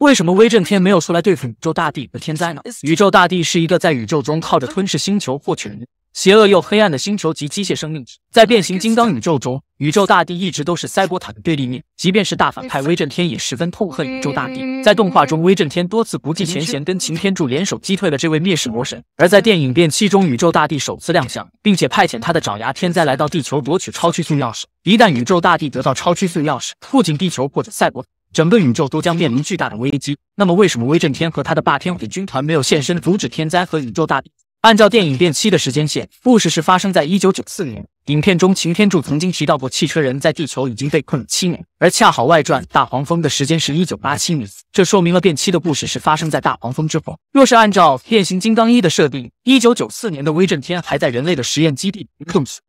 为什么威震天没有出来对付宇宙大帝和天灾呢？宇宙大帝是一个在宇宙中靠着吞噬星球获取邪恶又黑暗的星球及机械生命体。在变形金刚宇宙中，宇宙大帝一直都是赛博坦的对立面，即便是大反派威震天也十分痛恨宇宙大帝。在动画中，威震天多次不计前嫌，跟擎天柱联手击退了这位灭世魔神。而在电影《变七》中，宇宙大帝首次亮相，并且派遣他的爪牙天灾来到地球夺取超曲速钥匙。一旦宇宙大帝得到超曲速钥匙，不仅地球或者赛博坦。整个宇宙都将面临巨大的危机。那么，为什么威震天和他的霸天虎军团没有现身阻止天灾和宇宙大帝？按照电影变七的时间线，故事是发生在一九九四年。影片中擎天柱曾经提到过，汽车人在地球已经被困了七年，而恰好外传大黄蜂的时间是一九八七年，这说明了变七的故事是发生在大黄蜂之后。若是按照变形金刚一的设定，一九九四年的威震天还在人类的实验基地。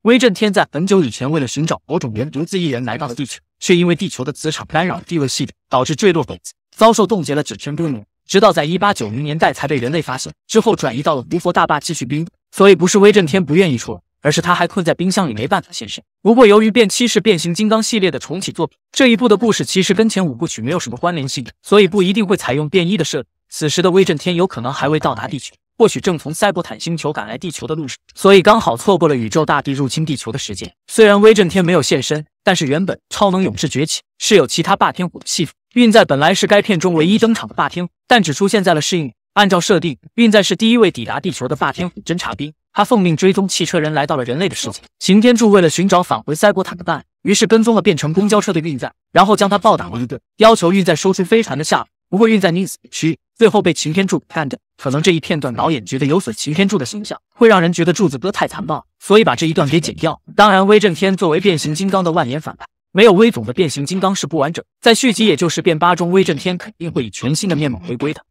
威震天在很久以前为了寻找火种源，独自一人来到了地球。却因为地球的磁场干扰地位系统，导致坠落北极，遭受冻结了整整多年，直到在1890年代才被人类发现，之后转移到了胡佛大坝继续冰冻。所以不是威震天不愿意出来，而是他还困在冰箱里，没办法现身。不过由于变七是变形金刚系列的重启作品，这一部的故事其实跟前五部曲没有什么关联性，所以不一定会采用变一的设定。此时的威震天有可能还未到达地球，或许正从赛博坦星球赶来地球的路上，所以刚好错过了宇宙大帝入侵地球的时间。虽然威震天没有现身。但是原本超能勇士崛起是有其他霸天虎的戏份。运在本来是该片中唯一登场的霸天虎，但只出现在了适应。按照设定，运在是第一位抵达地球的霸天虎侦察兵，他奉命追踪汽车人来到了人类的世界。擎天柱为了寻找返回塞国坦的蛋，于是跟踪了变成公交车的运在，然后将他暴打了一顿，要求运在说出飞船的下落。不过运在逆子区，最后被擎天柱干掉。可能这一片段导演觉得有损擎天柱的形象，会让人觉得柱子哥太残暴，所以把这一段给剪掉。当然，威震天作为变形金刚的万年反派，没有威总的变形金刚是不完整在续集也就是变八中，威震天肯定会以全新的面貌回归的。